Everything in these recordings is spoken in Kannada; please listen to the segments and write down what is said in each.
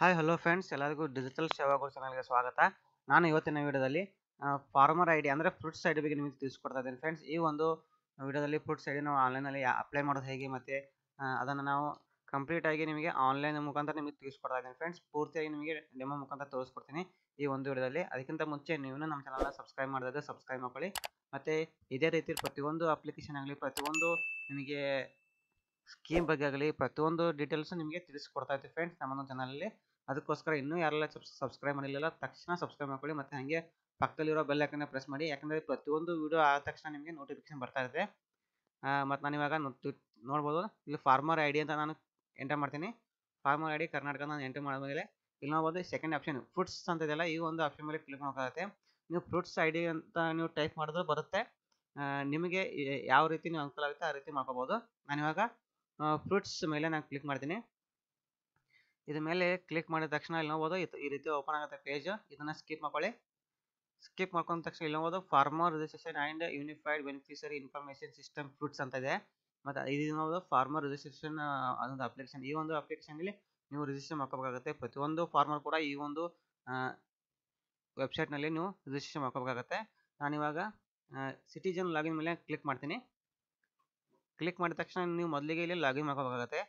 ಹಾಯ್ ಹಲೋ ಫ್ರೆಂಡ್ಸ್ ಎಲ್ಲರಿಗೂ ಡಿಜಿಟಲ್ ಸೇವಾಗಳು ಚಾನಲ್ಗೆ ಸ್ವಾಗತ ನಾನು ಇವತ್ತಿನ ವಿಡಿಯೋದಲ್ಲಿ ಫಾರ್ಮರ್ ಐ ಡಿ ಅಂದರೆ ಫ್ರೂಟ್ಸ್ ಐ ಡಿ ಬಗ್ಗೆ ನಿಮಗೆ ತಿಳಿಸ್ಕೊಡ್ತಾ ಇದ್ದೀನಿ ಫ್ರೆಂಡ್ಸ್ ಈ ಒಂದು ವಿಡಿಯೋದಲ್ಲಿ ಫ್ರೂಟ್ಸ್ ಐ ಡಿ ನಾವು ಆನ್ಲೈನಲ್ಲಿ ಅಪ್ಲೈ ಮಾಡೋದು ಹೇಗೆ ಮತ್ತು ಅದನ್ನು ನಾವು ಕಂಪ್ಲೀಟಾಗಿ ನಿಮಗೆ ಆನ್ಲೈನ್ ಮುಖಾಂತರ ನಿಮಗೆ ತಿಳಿಸ್ಕೊಡ್ತಾ ಇದ್ದೀನಿ ಫ್ರೆಂಡ್ಸ್ ಪೂರ್ತಿಯಾಗಿ ನಿಮಗೆ ನಿಮ್ಮ ಮುಖಾಂತರ ತೋರಿಸ್ಕೊಡ್ತೀನಿ ಈ ಒಂದು ವಿಡಿಯೋದಲ್ಲಿ ಅದಕ್ಕಿಂತ ಮುಂಚೆ ನೀವು ನಮ್ಮ ಚಾನಲ್ನ ಸಬ್ಸ್ಕ್ರೈಬ್ ಮಾಡಿದ್ರೆ ಸಬ್ಸ್ಕ್ರೈಬ್ ಮಾಡ್ಕೊಳ್ಳಿ ಮತ್ತು ಇದೇ ರೀತಿ ಪ್ರತಿಯೊಂದು ಅಪ್ಲಿಕೇಶನ್ ಆಗಲಿ ಪ್ರತಿಯೊಂದು ನಿಮಗೆ ಸ್ಕೀಮ್ ಬಗ್ಗೆ ಆಗಲಿ ಪ್ರತಿಯೊಂದು ಡೀಟೇಲ್ಸ್ ನಿಮಗೆ ತಿಳಿಸ್ಕೊಡ್ತಾ ಇರ್ತೀವಿ ಫ್ರೆಂಡ್ಸ್ ನಮ್ಮೊಂದು ಚಾನಲಲ್ಲಿ ಅದಕ್ಕೋಸ್ಕರ ಇನ್ನೂ ಯಾರೆಲ್ಲ ಸಬ್ಸ್ಕ್ರೈಬ್ ಮಾಡಿಲ್ಲ ತಕ್ಷಣ ಸಬ್ಸ್ಕ್ರೈಬ್ ಮಾಡ್ಕೊಳ್ಳಿ ಮತ್ತು ಹಾಗೆ ಪಕ್ಕದಲ್ಲಿರೋ ಬೆಲ್ ಐಕನ್ನ ಪ್ರೆಸ್ ಮಾಡಿ ಯಾಕಂದರೆ ಪ್ರತಿಯೊಂದು ವೀಡಿಯೋ ಆದ ತಕ್ಷಣ ನಿಮಗೆ ನೋಟಿಫಿಕೇಶನ್ ಬರ್ತಾ ಇದೆ ಮತ್ತು ನಾನು ಇವಾಗ ನೋಡ್ಬೋದು ಇಲ್ಲಿ ಫಾರ್ಮರ್ ಐ ಡಿ ಅಂತ ನಾನು ಎಂಟರ್ ಮಾಡ್ತೀನಿ ಫಾರ್ಮರ್ ಐ ಡಿ ಕರ್ನಾಟಕ ನಾನು ಎಂಟರ್ ಮಾಡಿದ್ಮೇಲೆ ಇಲ್ಲಿ ನೋಡ್ಬೋದು ಸೆಕೆಂಡ್ ಆಪ್ಷನ್ ಫ್ರೂಟ್ಸ್ ಅಂತ ಇದೆಯಲ್ಲ ಈ ಒಂದು ಆಪ್ಷನ್ ಮೇಲೆ ಕ್ಲಿಕ್ ಮಾಡೋಕ್ಕಾಗುತ್ತೆ ನೀವು ಫ್ರೂಟ್ಸ್ ಐ ಡಿ ಅಂತ ನೀವು ಟೈಪ್ ಮಾಡಿದ್ರೆ ಬರುತ್ತೆ ನಿಮಗೆ ಯಾವ ರೀತಿ ನೀವು ಅನುಕೂಲ ಆಗುತ್ತೆ ಆ ರೀತಿ ಮಾಡ್ಕೋಬೋದು ನಾನಿವಾಗ ಫ್ರೂಟ್ಸ್ ಮೇಲೆ ನಾನು ಕ್ಲಿಕ್ ಮಾಡ್ತೀನಿ ಇದ್ರ ಮೇಲೆ ಕ್ಲಿಕ್ ಮಾಡಿದ ತಕ್ಷಣ ಇಲ್ಲಿ ನೋಡ್ಬೋದು ಈ ರೀತಿ ಓಪನ್ ಆಗುತ್ತೆ ಪೇಜ್ ಇದನ್ನು ಸ್ಕಿಪ್ ಮಾಡ್ಕೊಳ್ಳಿ ಸ್ಕಿಪ್ ಮಾಡ್ಕೊಂಡ ತಕ್ಷಣ ಇಲ್ಲಿ ನೋಡ್ಬೋದು farmer registration and unified beneficiary information system fruits ಅಂತ ಇದೆ ಮತ್ತು ಇದು ನೋಡೋದು ಫಾರ್ಮರ್ ರಿಜಿಸ್ಟ್ರೇಷನ್ ಅದೊಂದು ಅಪ್ಲಿಕೇಶನ್ ಈ ಒಂದು ಅಪ್ಲಿಕೇಶನಲ್ಲಿ ನೀವು ರಿಜಿಸ್ಟರ್ ಮಾಡ್ಕೋಬೇಕಾಗುತ್ತೆ ಪ್ರತಿಯೊಂದು ಫಾರ್ಮರ್ ಕೂಡ ಈ ಒಂದು ವೆಬ್ಸೈಟ್ನಲ್ಲಿ ನೀವು ರಿಜಿಸ್ಟರ್ ಮಾಡ್ಕೋಬೇಕಾಗತ್ತೆ ನಾನಿವಾಗ ಸಿಟಿಜನ್ ಲಾಗಿನ್ ಮೇಲೆ ಕ್ಲಿಕ್ ಮಾಡ್ತೀನಿ ಕ್ಲಿಕ್ ಮಾಡಿದ ತಕ್ಷಣ ನೀವು ಮೊದಲಿಗೆ ಇಲ್ಲಿ ಲಾಗಿನ್ ಮಾಡ್ಕೋಬೇಕಾಗುತ್ತೆ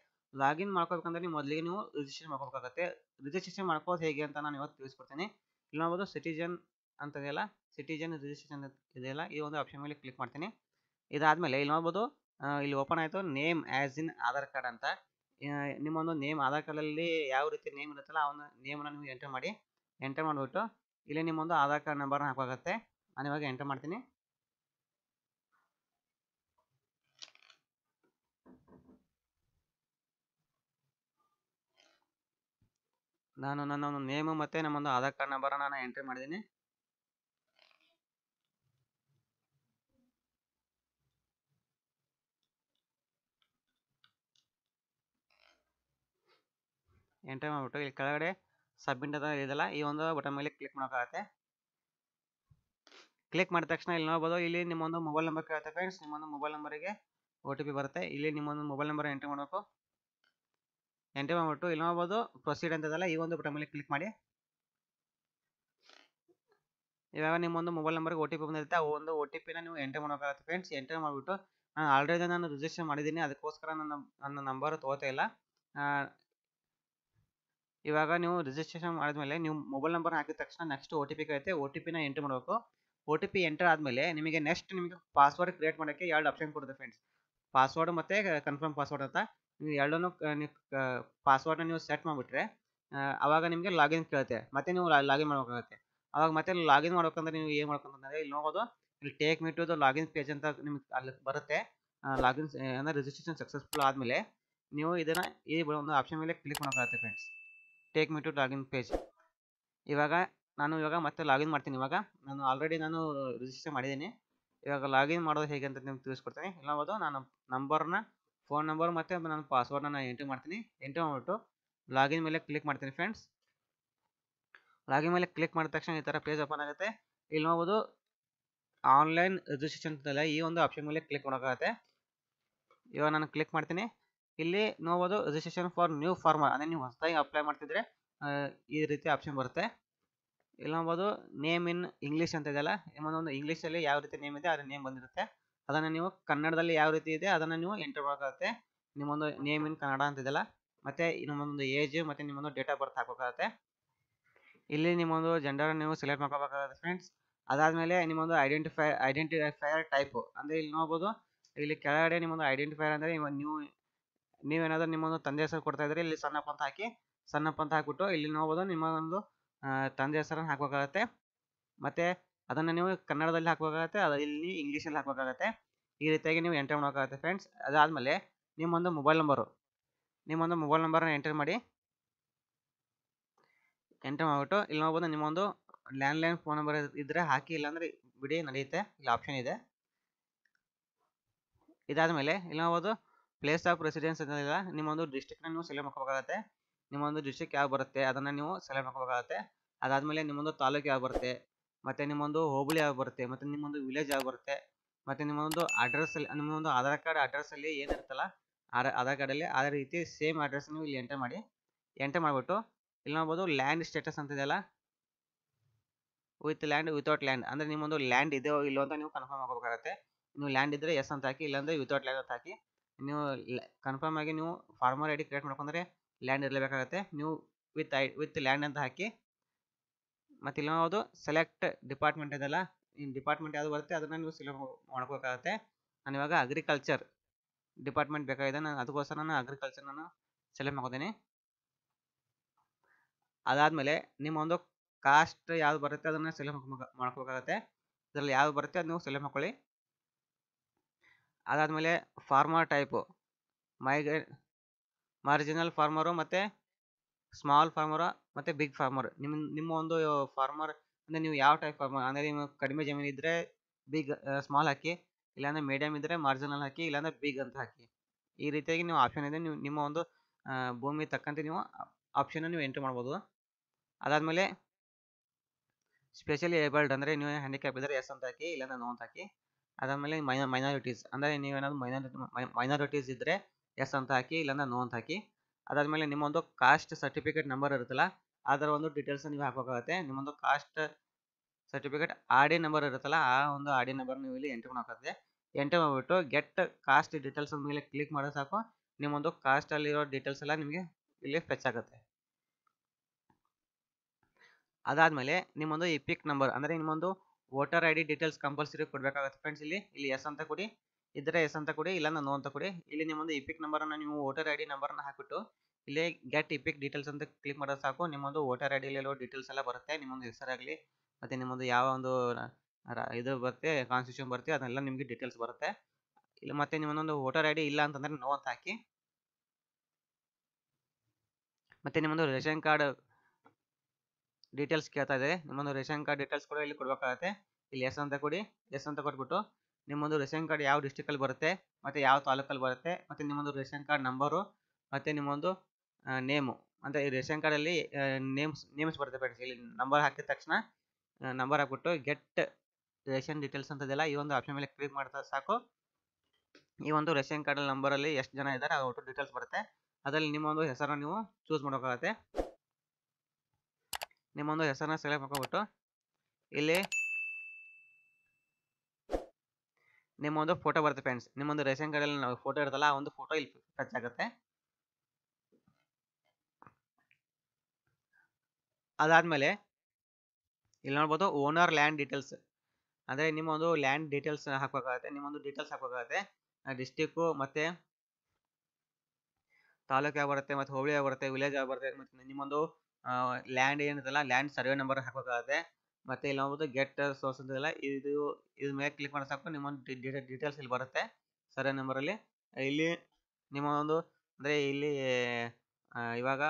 ಲಾಗಿನ್ ಮಾಡ್ಕೋಬೇಕಂದ್ರೆ ನೀವು ಮೊದಲಿಗೆ ನೀವು ರಿಜಿಸ್ಟ್ರೇಷನ್ ಮಾಡ್ಕೋಬೇಕಾಗುತ್ತೆ ರಿಜಿಸ್ಟ್ರೇಷನ್ ಮಾಡ್ಕೋದು ಹೇಗೆ ಅಂತ ನಾನು ಇವತ್ತು ತಿಳಿಸ್ಕೊಡ್ತೀನಿ ಇಲ್ಲಿ ನೋಡ್ಬೋದು ಸಿಟಿಜನ್ ಅಂತದೆಯಲ್ಲ ಸಿಟಿಜನ್ ರಿಜಿಸ್ಟ್ರೇಷನ್ ಇದೆಯಲ್ಲ ಈ ಒಂದು ಆಪ್ಷನ್ ಮೇಲೆ ಕ್ಲಿಕ್ ಮಾಡ್ತೀನಿ ಇದಾದ್ಮೇಲೆ ಇಲ್ಲಿ ನೋಡ್ಬೋದು ಇಲ್ಲಿ ಓಪನ್ ಆಯಿತು name as in Aadhaar card ಅಂತ ನಿಮ್ಮೊಂದು ನೇಮ್ ಆಧಾರ್ ಕಾರ್ಡಲ್ಲಿ ಯಾವ ರೀತಿ ನೇಮ್ ಇರುತ್ತಲ್ಲ ಆ ಒಂದು ನೇಮನ್ನು ನೀವು ಎಂಟರ್ ಮಾಡಿ ಎಂಟರ್ ಮಾಡಿಬಿಟ್ಟು ಇಲ್ಲಿ ನಿಮ್ಮೊಂದು ಆಧಾರ್ ಕಾರ್ಡ್ ನಂಬರ್ನ ಹಾಕೋಗುತ್ತೆ ನಾನು ಇವಾಗ ಎಂಟರ್ ಮಾಡ್ತೀನಿ ನಾನು ನನ್ನ ಒಂದು ನೇಮು ಮತ್ತೆ ನಮ್ಮೊಂದು ಆಧಾರ್ ಕಾರ್ಡ್ ನಂಬರ್ ನಾನು ಎಂಟ್ರಿ ಮಾಡಿದ್ದೀನಿ ಎಂಟ್ರಿ ಮಾಡಿಬಿಟ್ಟು ಇಲ್ಲಿ ಕೆಳಗಡೆ ಸಬ್ಮಿಟ್ ಅಂತ ಇದೆಯಲ್ಲ ಈ ಒಂದು ಬಟನ್ ಮೇಲೆ ಕ್ಲಿಕ್ ಮಾಡೋಕ್ಕಾಗತ್ತೆ ಕ್ಲಿಕ್ ಮಾಡಿದ ತಕ್ಷಣ ಇಲ್ಲಿ ನೋಡ್ಬೋದು ಇಲ್ಲಿ ನಿಮ್ಮೊಂದು ಮೊಬೈಲ್ ನಂಬರ್ ಕೇಳುತ್ತೆ ಫ್ರೆಂಡ್ಸ್ ನಿಮ್ಮೊಂದು ಮೊಬೈಲ್ ನಂಬರಿಗೆ ಒ ಟಿ ಪಿ ಬರುತ್ತೆ ಇಲ್ಲಿ ನಿಮ್ಮೊಂದು ಮೊಬೈಲ್ ನಂಬರ್ ಎಂಟ್ರಿ ಮಾಡಬೇಕು ಎಂಟ್ರಿ ಮಾಡಿಬಿಟ್ಟು ಇಲ್ಲಿ ನೋಡ್ಬೋದು ಪ್ರೊಸೀಡ್ ಅಂತದಲ್ಲ ಈ ಒಂದು ಬಟನ್ ಮೇಲೆ ಕ್ಲಿಕ್ ಮಾಡಿ ಇವಾಗ ನಿಮ್ಮೊಂದು ಮೊಬೈಲ್ ನಂಬರ್ಗೆ ಒ ಟಿ ಪಿ ಬಂದಿರುತ್ತೆ ಆ ಒಂದು ಒ ಟಿ ಪಿನ ನೀವು ಎಂಟ್ರಿ ಮಾಡಬೇಕಾಗುತ್ತೆ ಫ್ರೆಂಡ್ಸ್ ಎಂಟ್ರಿ ಮಾಡಿಬಿಟ್ಟು ನಾನು ಆಲ್ರೆಡಿ ನಾನು ರಿಜಿಸ್ಟರ್ ಮಾಡಿದ್ದೀನಿ ಅದಕ್ಕೋಸ್ಕರ ನನ್ನ ನನ್ನ ನಂಬರ್ ತಗೋತಾ ಇಲ್ಲ ಇವಾಗ ನೀವು ರಿಜಿಸ್ಟ್ರೇಷನ್ ಮಾಡಿದ್ಮೇಲೆ ನೀವು ಮೊಬೈಲ್ ನಂಬರ್ ಹಾಕಿದ ತಕ್ಷಣ ನೆಕ್ಸ್ಟ್ ಒ ಟಿ ಪಿ ಕೈತೆ ಒ ಟಿ ಪಿನ ಎಂಟ್ರಿ ಮಾಡಬೇಕು ಒ ಟಿ ಪಿ ಎಂಟರ್ ಆದಮೇಲೆ ನಿಮಗೆ ನೆಕ್ಸ್ಟ್ ನಿಮಗೆ ಪಾಸ್ವರ್ಡ್ ಕ್ರಿಯೇಟ್ ಮಾಡೋಕ್ಕೆ ಎರಡು ಆಪ್ಷನ್ ಕೊಡುತ್ತೆ ಫ್ರೆಂಡ್ಸ್ ಪಾಸ್ವರ್ಡ್ ಮತ್ತು ಕನ್ಫರ್ಮ್ ಪಾಸ್ವರ್ಡ್ ಅಂತ ನೀವು ಎರಡನ್ನೂ ನೀವು ಪಾಸ್ವರ್ಡನ್ನ ನೀವು ಸೆಟ್ ಮಾಡಿಬಿಟ್ರೆ ಅವಾಗ ನಿಮಗೆ ಲಾಗಿನ್ ಕೇಳುತ್ತೆ ಮತ್ತೆ ನೀವು ಲಾಗಿನ್ ಮಾಡ್ಬೇಕಾಗುತ್ತೆ ಆವಾಗ ಮತ್ತೆ ಲಾಗಿನ್ ಮಾಡ್ಬೇಕಂದ್ರೆ ನೀವು ಏನು ಮಾಡ್ಬೇಕಂತಂದರೆ ಇಲ್ಲಿ ನೋಡೋದು ಇಲ್ಲಿ take me to login page ಅಂತ ನಿಮ್ಗೆ ಅಲ್ಲಿ ಬರುತ್ತೆ ಲಾಗಿನ್ ಅಂದರೆ ರಿಜಿಸ್ಟ್ರೇಷನ್ ಸಕ್ಸಸ್ಫುಲ್ ಆದಮೇಲೆ ನೀವು ಇದನ್ನು ಈ ಒಂದು ಆಪ್ಷನ್ ಮೇಲೆ ಕ್ಲಿಕ್ ಮಾಡೋಕ್ಕಾಗುತ್ತೆ friends take me to login page ಇವಾಗ ನಾನು ಇವಾಗ ಮತ್ತೆ ಲಾಗಿನ್ ಮಾಡ್ತೀನಿ ಇವಾಗ ನಾನು ಆಲ್ರೆಡಿ ನಾನು ರಿಜಿಸ್ಟರ್ ಮಾಡಿದ್ದೀನಿ ಇವಾಗ ಲಾಗಿನ್ ಮಾಡೋದು ಹೇಗೆ ಅಂತ ನಿಮ್ಗೆ ತಿಳಿಸ್ಕೊಡ್ತೀನಿ ಇಲ್ಲ ನಾನು ನಂಬರ್ನ ಫೋನ್ ನಂಬರ್ ಮತ್ತು ನನ್ನ ಪಾಸ್ವರ್ಡ್ನ ನಾನು ಎಂಟ್ರಿ ಮಾಡ್ತೀನಿ ಎಂಟ್ರಿ ಮಾಡಿಬಿಟ್ಟು ಲಾಗಿನ್ ಮೇಲೆ ಕ್ಲಿಕ್ ಮಾಡ್ತೀನಿ ಫ್ರೆಂಡ್ಸ್ ಲಾಗಿನ್ ಮೇಲೆ ಕ್ಲಿಕ್ ಮಾಡಿದ ತಕ್ಷಣ ಈ ಥರ ಪೇಜ್ ಓಪನ್ ಆಗುತ್ತೆ ಇಲ್ಲಿ ನೋಡ್ಬೋದು ಆನ್ಲೈನ್ ರಿಜಿಸ್ಟ್ರೇಷನ್ ಅಂತಲ್ಲ ಈ ಒಂದು ಆಪ್ಷನ್ ಮೇಲೆ ಕ್ಲಿಕ್ ಮಾಡೋಕ್ಕಾಗತ್ತೆ ಇವಾಗ ನಾನು ಕ್ಲಿಕ್ ಮಾಡ್ತೀನಿ ಇಲ್ಲಿ ನೋಡ್ಬೋದು ರಿಜಿಸ್ಟ್ರೇಷನ್ ಫಾರ್ ನ್ಯೂ ಫಾರ್ಮರ್ ಅಂದರೆ ನೀವು ಹೊಸದಾಗಿ ಅಪ್ಲೈ ಮಾಡ್ತಿದ್ರೆ ಈ ರೀತಿ ಆಪ್ಷನ್ ಬರುತ್ತೆ ಇಲ್ಲಿ ನೋಡ್ಬೋದು ನೇಮ್ ಇನ್ ಇಂಗ್ಲೀಷ್ ಅಂತ ಇದೆಯಲ್ಲ ಇನ್ನೊಂದು ಇಂಗ್ಲೀಷಲ್ಲಿ ಯಾವ ರೀತಿ ನೇಮ್ ಇದೆ ಅದರ ನೇಮ್ ಬಂದಿರುತ್ತೆ ಅದನ್ನು ನೀವು ಕನ್ನಡದಲ್ಲಿ ಯಾವ ರೀತಿ ಇದೆ ಅದನ್ನು ನೀವು ಎಂಟರ್ ಮಾಡಬೇಕಾಗುತ್ತೆ ನಿಮ್ಮೊಂದು ನೇಮ್ ಇನ್ ಕನ್ನಡ ಅಂತಿದೆಲ್ಲ ಮತ್ತು ನಿಮ್ಮೊಂದು ಏಜ್ ಮತ್ತು ನಿಮ್ಮೊಂದು ಡೇಟ್ ಆಫ್ ಬರ್ತ್ ಹಾಕೋಕಾಗುತ್ತೆ ಇಲ್ಲಿ ನಿಮ್ಮೊಂದು ಜೆಂಡರ್ ನೀವು ಸೆಲೆಕ್ಟ್ ಮಾಡ್ಕೋಬೇಕಾಗುತ್ತೆ ಫ್ರೆಂಡ್ಸ್ ಅದಾದಮೇಲೆ ನಿಮ್ಮೊಂದು ಐಡೆಂಟಿಫೈ ಐಡೆಂಟಿಫೈಯರ್ ಟೈಪ್ ಅಂದರೆ ಇಲ್ಲಿ ನೋಡ್ಬೋದು ಇಲ್ಲಿ ಕೆಳಗಡೆ ನಿಮ್ಮೊಂದು ಐಡೆಂಟಿಫೈಯರ್ ಅಂದರೆ ನೀವು ನೀವೇನಾದರೂ ನಿಮ್ಮೊಂದು ತಂದೆ ಹೆಸರು ಕೊಡ್ತಾ ಇದ್ರೆ ಇಲ್ಲಿ ಸಣ್ಣಪ್ಪ ಅಂತ ಹಾಕಿ ಸಣ್ಣಪ್ಪ ಅಂತ ಹಾಕ್ಬಿಟ್ಟು ಇಲ್ಲಿ ನೋಡ್ಬೋದು ನಿಮ್ಮೊಂದು ತಂದೆ ಹೆಸರನ್ನು ಹಾಕಬೇಕಾಗತ್ತೆ ಮತ್ತು ಅದನ್ನು ನೀವು ಕನ್ನಡದಲ್ಲಿ ಹಾಕಬೇಕಾಗತ್ತೆ ಅದು ಇಲ್ಲಿ ಇಂಗ್ಲೀಷಲ್ಲಿ ಹಾಕಬೇಕಾಗತ್ತೆ ಈ ರೀತಿಯಾಗಿ ನೀವು ಎಂಟರ್ ಮಾಡೋಕ್ಕಾಗತ್ತೆ ಫ್ರೆಂಡ್ಸ್ ಅದಾದಮೇಲೆ ನಿಮ್ಮೊಂದು ಮೊಬೈಲ್ ನಂಬರು ನಿಮ್ಮೊಂದು ಮೊಬೈಲ್ ನಂಬರನ್ನು ಎಂಟರ್ ಮಾಡಿ ಎಂಟರ್ ಮಾಡಿಬಿಟ್ಟು ಇಲ್ಲಿ ನೋಡ್ಬೋದು ನಿಮ್ಮೊಂದು ಲ್ಯಾಂಡ್ಲೈನ್ ಫೋನ್ ನಂಬರ್ ಇದ್ದರೆ ಹಾಕಿ ಇಲ್ಲಾಂದರೆ ಬಿಡಿ ನಡೆಯುತ್ತೆ ಇಲ್ಲಿ ಆಪ್ಷನ್ ಇದೆ ಇದಾದ ಮೇಲೆ ಇಲ್ಲಿ ನೋಡ್ಬೋದು ಪ್ಲೇಸ್ ಆಫ್ ರೆಸಿಡೆನ್ಸ್ ಇಲ್ಲ ನಿಮ್ಮೊಂದು ಡಿಸ್ಟಿಕ್ನ ನೀವು ಸೆಲೆಕ್ಟ್ ಮಾಡ್ಕೋಬೇಕಾಗತ್ತೆ ನಿಮ್ಮೊಂದು ಡಿಸ್ಟಿಕ್ ಯಾವ ಬರುತ್ತೆ ಅದನ್ನು ನೀವು ಸೆಲೆಕ್ಟ್ ಮಾಡ್ಕೋಬೇಕಾಗತ್ತೆ ಅದಾದಮೇಲೆ ನಿಮ್ಮೊಂದು ತಾಲೂಕು ಯಾವ ಬರುತ್ತೆ ಮತ್ತೆ ನಿಮ್ಮೊಂದು ಹೋಬಳಿ ಆಗಿ ಬರುತ್ತೆ ಮತ್ತೆ ನಿಮ್ಮೊಂದು ವಿಲೇಜ್ ಯಾವ ಬರುತ್ತೆ ಮತ್ತೆ ನಿಮ್ಮೊಂದು ಅಡ್ರೆಸ್ ಅಲ್ಲಿ ನಿಮ್ಮೊಂದು ಆಧಾರ್ ಕಾರ್ಡ್ ಅಡ್ರೆಸ್ ಅಲ್ಲಿ ಏನಿರ್ತಲ್ಲ ಆಧಾರ್ ಕಾರ್ಡ್ ಅಲ್ಲಿ ಅದೇ ರೀತಿ ಸೇಮ್ ಅಡ್ರೆಸ್ ನೀವು ಇಲ್ಲಿ ಎಂಟರ್ ಮಾಡಿ ಎಂಟರ್ ಮಾಡಿಬಿಟ್ಟು ಇಲ್ಲಿ ನೋಡ್ಬೋದು ಲ್ಯಾಂಡ್ ಸ್ಟೇಟಸ್ ಅಂತ ಇದೆಯಲ್ಲ ವಿತ್ ಲ್ಯಾಂಡ್ ವಿತೌಟ್ ಲ್ಯಾಂಡ್ ಅಂದ್ರೆ ನಿಮ್ಮೊಂದು ಲ್ಯಾಂಡ್ ಇದೆಯೋ ಇಲ್ಲೋ ಅಂತ ನೀವು ಕನ್ಫರ್ಮ್ ಆಗಬೇಕಾಗತ್ತೆ ನೀವು ಲ್ಯಾಂಡ್ ಇದ್ರೆ ಎಸ್ ಅಂತ ಹಾಕಿ ಇಲ್ಲಾಂದ್ರೆ ವಿತೌಟ್ ಲ್ಯಾಂಡ್ ಅಂತ ಹಾಕಿ ನೀವು ಕನ್ಫರ್ಮ್ ಆಗಿ ನೀವು ಫಾರ್ಮರ್ ಐ ಡಿ ಕ್ರಿಯೇಟ್ ಮಾಡ್ಕೊಂಡ್ರೆ ಲ್ಯಾಂಡ್ ಇರಲೇಬೇಕಾಗತ್ತೆ ನೀವು ವಿತ್ ಐ ವಿತ್ ಲ್ಯಾಂಡ್ ಅಂತ ಹಾಕಿ ಮತ್ತು ಇಲ್ಲಿ ಯಾವುದು ಸೆಲೆಕ್ಟ್ ಡಿಪಾರ್ಟ್ಮೆಂಟ್ ಇದೆಲ್ಲ ಇನ್ನು ಡಿಪಾರ್ಟ್ಮೆಂಟ್ ಯಾವುದು ಬರುತ್ತೆ ಅದನ್ನು ನೀವು ಸಿಲೆಕ್ಟ್ ಮಾಡ್ಕೋಬೇಕಾಗತ್ತೆ ನಾನು ಇವಾಗ ಅಗ್ರಿಕಲ್ಚರ್ ಡಿಪಾರ್ಟ್ಮೆಂಟ್ ಬೇಕಾಗಿದೆ ನಾನು ಅದಕ್ಕೋಸ್ಕರ ನಾನು ಅಗ್ರಿಕಲ್ಚರ್ ನಾನು ಸೆಲೆಕ್ಟ್ ಮಾಡ್ಕೋತೀನಿ ಅದಾದಮೇಲೆ ನಿಮ್ಮ ಒಂದು ಕಾಸ್ಟ್ ಯಾವ್ದು ಬರುತ್ತೆ ಅದನ್ನು ಸೆಲೆಕ್ಟ್ ಮಾಡ್ಕೋಬೇಕಾಗತ್ತೆ ಇದರಲ್ಲಿ ಯಾವ್ದು ಬರುತ್ತೆ ಅದು ನೀವು ಸೆಲೆಕ್ಟ್ ಮಾಡ್ಕೊಳ್ಳಿ ಅದಾದಮೇಲೆ ಫಾರ್ಮರ್ ಟೈಪು ಮೈಗ್ರೇ ಮಾರ್ಜಿನಲ್ ಫಾರ್ಮರು ಮತ್ತು ಸ್ಮಾಲ್ ಫಾರ್ಮರ ಮತ್ತು ಬಿಗ್ ಫಾರ್ಮರ್ ನಿಮ್ಮ ನಿಮ್ಮ ಒಂದು ಫಾರ್ಮರ್ ಅಂದರೆ ನೀವು ಯಾವ ಟೈಪ್ ಫಾರ್ಮರ್ ಅಂದರೆ ನಿಮ್ಮ ಕಡಿಮೆ ಜಮೀನು ಇದ್ದರೆ ಬಿಗ್ ಸ್ಮಾಲ್ ಹಾಕಿ ಇಲ್ಲಾಂದರೆ ಮೀಡಿಯಮ್ ಇದ್ದರೆ ಮಾರ್ಜಿನಲ್ ಹಾಕಿ ಇಲ್ಲಾಂದರೆ ಬಿಗ್ ಅಂತ ಹಾಕಿ ಈ ರೀತಿಯಾಗಿ ನೀವು ಆಪ್ಷನ್ ಇದೆ ನೀವು ನಿಮ್ಮ ಒಂದು ಭೂಮಿ ತಕ್ಕಂತೆ ನೀವು ಆಪ್ಷನ್ ನೀವು ಎಂಟ್ರಿ ಮಾಡ್ಬೋದು ಅದಾದಮೇಲೆ ಸ್ಪೆಷಲಿ ಏಬಲ್ಡ್ ಅಂದರೆ ನೀವು ಹ್ಯಾಂಡಿಕ್ಯಾಪ್ ಇದ್ದರೆ ಎಸ್ ಅಂತ ಹಾಕಿ ಅಂದ್ರೆ ನೋ ಅಂತ ಹಾಕಿ ಅದಾದಮೇಲೆ ಮೈನ ಮೈನಾರಿಟೀಸ್ ಅಂದರೆ ನೀವೇನಾದ್ರು ಮೈನಾರಿಟಿ ಮೈನಾರಿಟೀಸ್ ಇದ್ದರೆ ಎಸ್ ಅಂತ ಹಾಕಿ ಅಂದ್ರೆ ನೋ ಅಂತ ಹಾಕಿ ಅದಾದಮೇಲೆ ನಿಮ್ಮೊಂದು ಕಾಸ್ಟ್ ಸರ್ಟಿಫಿಕೇಟ್ ನಂಬರ್ ಇರುತ್ತಲ್ಲ ಅದರ ಒಂದು ಡೀಟೇಲ್ಸ್ ನೀವು ಹಾಕಬೇಕಾಗುತ್ತೆ ನಿಮ್ಮೊಂದು caste certificate R D number ಇರುತ್ತಲ್ಲ ಆ ಒಂದು ಆರ್ ಡಿ ನಂಬರ್ ನೀವು ಇಲ್ಲಿ ಎಂಟ್ರಿ ಮಾಡೋಕ್ಕಾಗುತ್ತೆ ಎಂಟ್ರಿ ಮಾಡಿಬಿಟ್ಟು ಗೆಟ್ ಕಾಸ್ಟ್ ಡೀಟೇಲ್ಸ್ ಮೇಲೆ ಕ್ಲಿಕ್ ಮಾಡೋ ಸಾಕು ನಿಮ್ಮೊಂದು ಅಲ್ಲಿರೋ ಡೀಟೇಲ್ಸ್ ಎಲ್ಲ ನಿಮಗೆ ಇಲ್ಲಿ ಫೆಚ್ ಆಗುತ್ತೆ ಅದಾದಮೇಲೆ ನಿಮ್ಮೊಂದು ಈ ಪಿಕ್ ನಂಬರ್ ಅಂದರೆ ನಿಮ್ಮೊಂದು voter I D details compulsory ಕೊಡಬೇಕಾಗುತ್ತೆ ಫ್ರೆಂಡ್ಸ್ ಇಲ್ಲಿ ಇಲ್ಲಿ ಎಸ್ ಅಂತ ಕೊಡಿ ಇದ್ರೆ ಎಸ್ ಅಂತ ಕೊಡಿ ಇಲ್ಲ ನೋ ಅಂತ ಕೊಡಿ ಇಲ್ಲಿ ನಿಮ್ಮೊಂದು ಇಪಿಕ್ ನಂಬರನ್ನು ನೀವು ವೋಟರ್ ಐ ಡಿ ನಂಬರ್ನ ಹಾಕಿಬಿಟ್ಟು ಇಲ್ಲೇ ಗೆಟ್ ಇಪಿಕ್ ಡೀಟೇಲ್ಸ್ ಅಂತ ಕ್ಲಿಕ್ ಮಾಡೋದು ಸಾಕು ನಿಮ್ಮೊಂದು ವೋಟರ್ ಐ ಡಿಲಿರೋ ಡೀಟೇಲ್ಸ್ ಎಲ್ಲ ಬರುತ್ತೆ ನಿಮ್ಮೊಂದು ಹೆಸರಾಗಲಿ ಮತ್ತೆ ನಿಮ್ಮೊಂದು ಯಾವ ಒಂದು ಇದು ಬರುತ್ತೆ ಕಾನ್ಸ್ಟಿಟ್ಯೂಷನ್ ಬರುತ್ತೆ ಅದೆಲ್ಲ ನಿಮಗೆ ಡೀಟೇಲ್ಸ್ ಬರುತ್ತೆ ಇಲ್ಲಿ ಮತ್ತೆ ನಿಮ್ಮೊಂದು ವೋಟರ್ ಐ ಡಿ ಇಲ್ಲ ಅಂತಂದರೆ ನೋ ಅಂತ ಹಾಕಿ ಮತ್ತೆ ನಿಮ್ಮೊಂದು ರೇಷನ್ ಕಾರ್ಡ್ ಡೀಟೇಲ್ಸ್ ಕೇಳ್ತಾ ಇದೆ ನಿಮ್ಮೊಂದು ರೇಷನ್ ಕಾರ್ಡ್ ಡೀಟೇಲ್ಸ್ ಕೂಡ ಇಲ್ಲಿ ಕೊಡಬೇಕಾಗತ್ತೆ ಇಲ್ಲಿ ಎಸ್ ಅಂತ ಕೊಡಿ ಎಸ್ ಅಂತ ಕೊಟ್ಬಿಟ್ಟು ನಿಮ್ಮೊಂದು ರೇಷನ್ ಕಾರ್ಡ್ ಯಾವ ಡಿಸ್ಟಿಕಲ್ಲಿ ಬರುತ್ತೆ ಮತ್ತು ಯಾವ ತಾಲೂಕಲ್ಲಿ ಬರುತ್ತೆ ಮತ್ತು ನಿಮ್ಮೊಂದು ರೇಷನ್ ಕಾರ್ಡ್ ನಂಬರು ಮತ್ತು ನಿಮ್ಮೊಂದು ನೇಮು ಅಂದರೆ ಈ ರೇಷನ್ ಕಾರ್ಡಲ್ಲಿ ನೇಮ್ಸ್ ನೇಮ್ಸ್ ಬರುತ್ತೆ ಫ್ರೆಂಡ್ಸ್ ಇಲ್ಲಿ ನಂಬರ್ ಹಾಕಿದ ತಕ್ಷಣ ನಂಬರ್ ಹಾಕಿಬಿಟ್ಟು ಗೆಟ್ ರೇಷನ್ ಡೀಟೇಲ್ಸ್ ಅಂತದೆಲ್ಲ ಈ ಒಂದು ಆಪ್ಷನ್ ಮೇಲೆ ಕ್ಲಿಕ್ ಮಾಡ್ತಾ ಸಾಕು ಈ ಒಂದು ರೇಷನ್ ಕಾರ್ಡ್ ನಂಬರಲ್ಲಿ ಎಷ್ಟು ಜನ ಇದ್ದಾರೆ ಒಟ್ಟು ಡೀಟೇಲ್ಸ್ ಬರುತ್ತೆ ಅದರಲ್ಲಿ ನಿಮ್ಮ ಒಂದು ಹೆಸರನ್ನು ನೀವು ಚೂಸ್ ಮಾಡೋಕ್ಕಾಗತ್ತೆ ನಿಮ್ಮೊಂದು ಹೆಸರನ್ನ ಸೆಲೆಕ್ಟ್ ಮಾಡ್ಕೊಬಿಟ್ಟು ಇಲ್ಲಿ ನಿಮ್ಮ ಒಂದು ಫೋಟೋ ಬರುತ್ತೆ ಫ್ರೆಂಡ್ಸ್ ನಿಮ್ಮೊಂದು ರೇಷನ್ ಕಾರ್ಡಲ್ಲಿ ನಾವು ಫೋಟೋ ಇರುತ್ತಲ್ಲ ಆ ಒಂದು ಫೋಟೋ ಇಲ್ಲಿ ಟಚ್ ಆಗುತ್ತೆ ಅದಾದ್ಮೇಲೆ ಇಲ್ಲಿ ನೋಡ್ಬೋದು ಓನರ್ ಲ್ಯಾಂಡ್ ಡೀಟೇಲ್ಸ್ ಅಂದರೆ ನಿಮ್ಮೊಂದು ಲ್ಯಾಂಡ್ ಡೀಟೇಲ್ಸ್ ಹಾಕಬೇಕಾಗುತ್ತೆ ನಿಮ್ಮೊಂದು ಡೀಟೇಲ್ಸ್ ಹಾಕಬೇಕಾಗುತ್ತೆ ಡಿಸ್ಟಿಕ್ಕು ಮತ್ತೆ ತಾಲೂಕು ಯಾವ ಬರುತ್ತೆ ಮತ್ತೆ ಹೋಬಳಿ ಯಾವ ಬರುತ್ತೆ ವಿಲೇಜ್ ಯಾವ ಬರುತ್ತೆ ಮತ್ತು ನಿಮ್ಮೊಂದು ಲ್ಯಾಂಡ್ ಏನಿರುತ್ತಲ್ಲ ಲ್ಯಾಂಡ್ ಸರ್ವೆ ನಂಬರ್ ಹಾಕಬೇಕಾಗುತ್ತೆ ಮತ್ತು ಇಲ್ಲಿ ನೋಡ್ಬೋದು ಗೆಟ್ ಸೋರ್ಸ್ ಇದು ಇದ್ರ ಮೇಲೆ ಕ್ಲಿಕ್ ಮಾಡಿ ಸಾಕು ನಿಮ್ಮೊಂದು ಡೀಟೇಲ್ಸ್ ಇಲ್ಲಿ ಬರುತ್ತೆ ಸರ್ವೆ ನಂಬರಲ್ಲಿ ಇಲ್ಲಿ ನಿಮ್ಮ ಒಂದು ಅಂದರೆ ಇಲ್ಲಿ ಇವಾಗ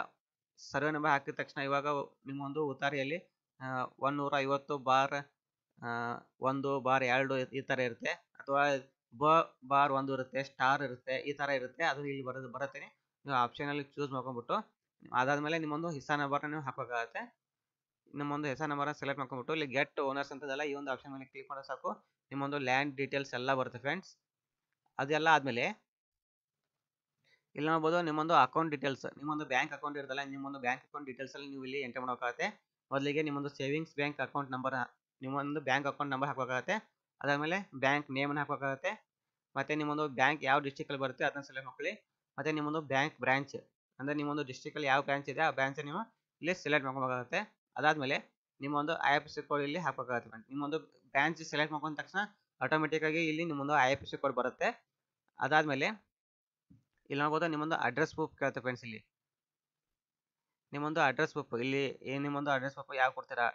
ಸರ್ವೆ ನಂಬರ್ ಹಾಕಿದ ತಕ್ಷಣ ಇವಾಗ ನಿಮ್ಮೊಂದು ಉತಾರಿಯಲ್ಲಿ ನೂರ ಐವತ್ತು ಬಾರ್ ಒಂದು ಬಾರ್ ಎರಡು ಈ ಥರ ಇರುತ್ತೆ ಅಥವಾ ಬ ಬಾರ್ ಒಂದು ಇರುತ್ತೆ ಸ್ಟಾರ್ ಇರುತ್ತೆ ಈ ಥರ ಇರುತ್ತೆ ಅದು ಇಲ್ಲಿ ಬರೋದು ಬರುತ್ತೆ ನೀವು ಆಪ್ಷನಲ್ಲಿ ಚೂಸ್ ಮಾಡ್ಕೊಂಡ್ಬಿಟ್ಟು ಅದಾದಮೇಲೆ ನಿಮ್ಮೊಂದು ಹಿಸ್ಸಾ ನಂಬರ್ನ ನೀವು ಹಾಕಬೇಕಾಗತ್ತೆ ನಿಮ್ಮೊಂದು ಹೆಸರು ನಂಬರ್ ಸೆಲೆಕ್ಟ್ ಮಾಡ್ಕೊಂಡ್ಬಿಟ್ಟು ಇಲ್ಲಿ ಗೆಟ್ ಓನರ್ಸ್ ಅಂತದೆಲ್ಲ ಈ ಒಂದು ಆಪ್ಷನ್ ಮೇಲೆ ಕ್ಲಿಕ್ ಮಾಡೋ ಸಾಕು ನಿಮ್ಮೊಂದು ಲ್ಯಾಂಡ್ ಡೀಟೇಲ್ಸ್ ಎಲ್ಲ ಬರುತ್ತೆ ಫ್ರೆಂಡ್ಸ್ ಅದೆಲ್ಲ ಆದಮೇಲೆ ಇಲ್ಲಿ ನೋಡ್ಬೋದು ನಿಮ್ಮೊಂದು ಅಕೌಂಟ್ ಡೀಟೇಲ್ಸ್ ನಿಮ್ಮೊಂದು ಬ್ಯಾಂಕ್ ಅಕೌಂಟ್ ಇರುತ್ತಲ್ಲ ನಿಮ್ಮೊಂದು ಬ್ಯಾಂಕ್ ಅಕೌಂಟ್ ಡೀಟೇಲ್ಸ್ ಅಲ್ಲಿ ನೀವು ಇಲ್ಲಿ ಎಂಟರ್ ಮಾಡೋಕ್ಕಾಗುತ್ತೆ ಮೊದಲಿಗೆ ನಿಮ್ಮೊಂದು ಸೇವಿಂಗ್ಸ್ ಬ್ಯಾಂಕ್ ಅಕೌಂಟ್ ನಂಬರ್ ನಿಮ್ಮೊಂದು ಬ್ಯಾಂಕ್ ಅಕೌಂಟ್ ನಂಬರ್ ಹಾಕಬೇಕಾಗುತ್ತೆ ಅದಾದಮೇಲೆ ಬ್ಯಾಂಕ್ ನೇಮನ್ನು ಹಾಕಬೇಕಾಗುತ್ತೆ ಮತ್ತು ನಿಮ್ಮೊಂದು ಬ್ಯಾಂಕ್ ಯಾವ ಡಿಸ್ಟಿಕಲ್ಲಿ ಬರುತ್ತೆ ಅದನ್ನ ಸೆಲೆಕ್ಟ್ ಮಾಡ್ಕೊಳ್ಳಿ ಮತ್ತು ನಿಮ್ಮೊಂದು ಬ್ಯಾಂಕ್ ಬ್ರಾಂಚ್ ಅಂದರೆ ನಿಮ್ಮೊಂದು ಡಿಸ್ಟಿಕಲ್ಲಿ ಯಾವ ಬ್ರಾಂಚ್ ಇದೆ ಆ ಬ್ರಾಂಚ್ ನೀವು ಇಲ್ಲಿ ಸೆಲೆಕ್ಟ್ ಮಾಡ್ಕೋಬೇಕಾಗುತ್ತೆ ಅದಾದಮೇಲೆ ನಿಮ್ಮೊಂದು ಐ ಎಫ್ ಸಿ ಕೋಡ್ ಇಲ್ಲಿ ಹಾಕಬೇಕಾಗುತ್ತೆ ಫ್ರೆಂಡ್ಸ್ ನಿಮ್ಮೊಂದು ಬ್ರಾಂಚ್ ಸೆಲೆಕ್ಟ್ ಮಾಡ್ಕೊಂಡ ತಕ್ಷಣ ಆಗಿ ಇಲ್ಲಿ ನಿಮ್ಮೊಂದು ಐ ಎಫ್ ಸಿ ಕೋಡ್ ಬರುತ್ತೆ ಅದಾದ್ಮೇಲೆ ಇಲ್ಲಿ ನೋಡ್ಬೋದು ನಿಮ್ಮೊಂದು ಅಡ್ರೆಸ್ ಪ್ರೂಫ್ ಕೇಳುತ್ತೆ ಫ್ರೆಂಡ್ಸ್ ಇಲ್ಲಿ ನಿಮ್ಮೊಂದು ಅಡ್ರೆಸ್ ಪ್ರೂಫ್ ಇಲ್ಲಿ ನಿಮ್ಮೊಂದು ಅಡ್ರೆಸ್ ಪ್ರೂಫ್ ಯಾವ ಕೊಡ್ತೀರಾ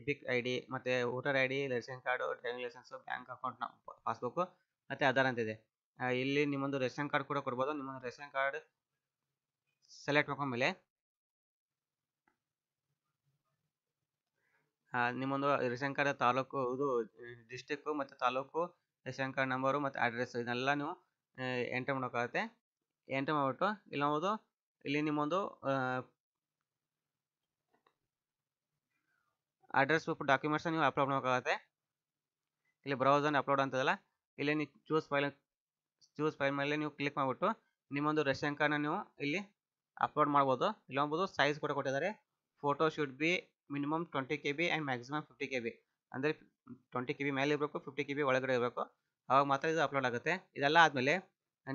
ಇಪಿಕ್ ಐ ಡಿ ಮತ್ತು voter I D ration card driving licence bank account ಅಕೌಂಟ್ನ ಪಾಸ್ಬುಕ್ಕು ಮತ್ತು ಆಧಾರ್ ಅಂತಿದೆ ಇಲ್ಲಿ ನಿಮ್ಮೊಂದು ರೇಷನ್ ಕಾರ್ಡ್ ಕೂಡ ಕೊಡ್ಬೋದು ನಿಮ್ಮೊಂದು ರೇಷನ್ ಕಾರ್ಡ್ ಸೆಲೆಕ್ಟ್ ಮಾಡ್ಕೊಂಡ್ಮೇಲೆ ನಿಮ್ಮೊಂದು ರೇಷನ್ ತಾಲೂಕು ಇದು ಡಿಸ್ಟಿಕ್ಕು ಮತ್ತು ತಾಲೂಕು ರೇಷನ್ ಕಾರ್ಡ್ ನಂಬರು ಮತ್ತು ಅಡ್ರೆಸ್ ಇದನ್ನೆಲ್ಲ ನೀವು ಎಂಟ್ರಿ ಮಾಡೋಕ್ಕಾಗುತ್ತೆ ಎಂಟ್ರಿ ಮಾಡಿಬಿಟ್ಟು ಇಲ್ಲಿ ನೋಡೋದು ಇಲ್ಲಿ ನಿಮ್ಮೊಂದು ಅಡ್ರೆಸ್ ಪ್ರೂಫ್ ಡಾಕ್ಯುಮೆಂಟ್ಸ್ ನೀವು ಅಪ್ಲೋಡ್ ಮಾಡೋಕ್ಕಾಗುತ್ತೆ ಇಲ್ಲಿ ಬ್ರೌಸನ್ನು ಅಪ್ಲೋಡ್ ಅಂತದಲ್ಲ ಇಲ್ಲಿ ನೀವು ಚೂಸ್ ಫೈಲ್ ಚೂಸ್ ಫೈಲ್ ಮೇಲೆ ನೀವು ಕ್ಲಿಕ್ ಮಾಡಿಬಿಟ್ಟು ನಿಮ್ಮೊಂದು ರೇಷನ್ ಕಾರ್ಡ್ನ ನೀವು ಇಲ್ಲಿ ಅಪ್ಲೋಡ್ ಮಾಡ್ಬೋದು ಇಲ್ಲ ನೋಡ್ಬೋದು ಸೈಜ್ ಕೂಡ ಕೊಟ್ಟಿದ್ದಾರೆ photo should be minimum twenty K B and maximum fifty K B ಅಂದರೆ ಟ್ವೆಂಟಿ ಕೆ ಬಿ ಮೇಲೆ ಇರಬೇಕು ಫಿಫ್ಟಿ ಕೆ ಬಿ ಒಳಗಡೆ ಇರಬೇಕು ಆವಾಗ ಮಾತ್ರ ಇದು ಅಪ್ಲೋಡ್ ಆಗುತ್ತೆ ಇದೆಲ್ಲ ಆದಮೇಲೆ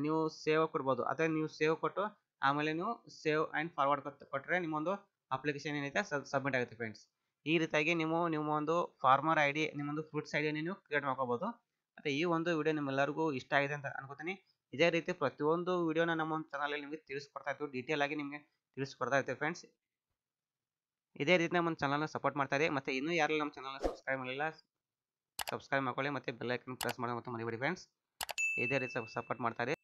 ನೀವು ಸೇವ್ ಕೊಡ್ಬೋದು ಅಥವಾ ನೀವು ಸೇವ್ ಕೊಟ್ಟು ಆಮೇಲೆ ನೀವು ಸೇವ್ ಆ್ಯಂಡ್ ಫಾರ್ವರ್ಡ್ ಕೊಟ್ಟರೆ ನಿಮ್ಮೊಂದು ಅಪ್ಲಿಕೇಶನ್ ಏನೈತೆ ಸಬ್ಮಿಟ್ ಆಗುತ್ತೆ ಫ್ರೆಂಡ್ಸ್ ಈ ರೀತಿಯಾಗಿ ನೀವು ನಿಮ್ಮ ಒಂದು ಫಾರ್ಮರ್ ಐ ಡಿ ನಿಮ್ಮೊಂದು ಫ್ರೂಟ್ಸ್ ಐ ಡಿಯನ್ನು ನೀವು ಕ್ರಿಯೇಟ್ ಮಾಡ್ಕೋಬೋದು ಮತ್ತು ಈ ಒಂದು ವಿಡಿಯೋ ನಿಮ್ಮೆಲ್ಲರಿಗೂ ಇಷ್ಟ ಆಗಿದೆ ಅಂತ ಅನ್ಕೋತೀನಿ ಇದೇ ರೀತಿ ಪ್ರತಿಯೊಂದು ವಿಡಿಯೋನ ನಮ್ಮ ಚಾನಲಲ್ಲಿ ನಿಮಗೆ ತಿಳಿಸ್ಕೊಡ್ತಾ ಇತ್ತು ಡೀಟೇಲ್ ಆಗಿ ನಿಮಗೆ ತಿಳಿಸ್ಕೊಡ್ತಾ ಇರ್ತೀವಿ ಫ್ರೆಂಡ್ಸ್ ಇದೇ ರೀತಿ ನಮ್ಮ ಚಾನಲ್ನ ಸಪೋರ್ಟ್ ಮಾಡ್ತಾರೆ ಮತ್ತೆ ಇನ್ನೂ ಯಾರು ನಮ್ಮ ಚಾನಲ್ನ ಸಬ್ಸ್ಕ್ರೈಬ್ ಮಾಡಿಲ್ಲ ಸಬ್ಸ್ಕ್ರೈಬ್ ಮಾಡ್ಕೊಳ್ಳಿ ಮತ್ತು ಬೆಲ್ಲೈಕನ್ ಪ್ರೆಸ್ ಮಾಡೋದು ಮತ್ತು ಮರಿಬೇಡಿ ಫ್ರೆಂಡ್ಸ್ ಇದೇ ರೀತಿ ಸಪೋರ್ಟ್ ಮಾಡ್ತಾರೆ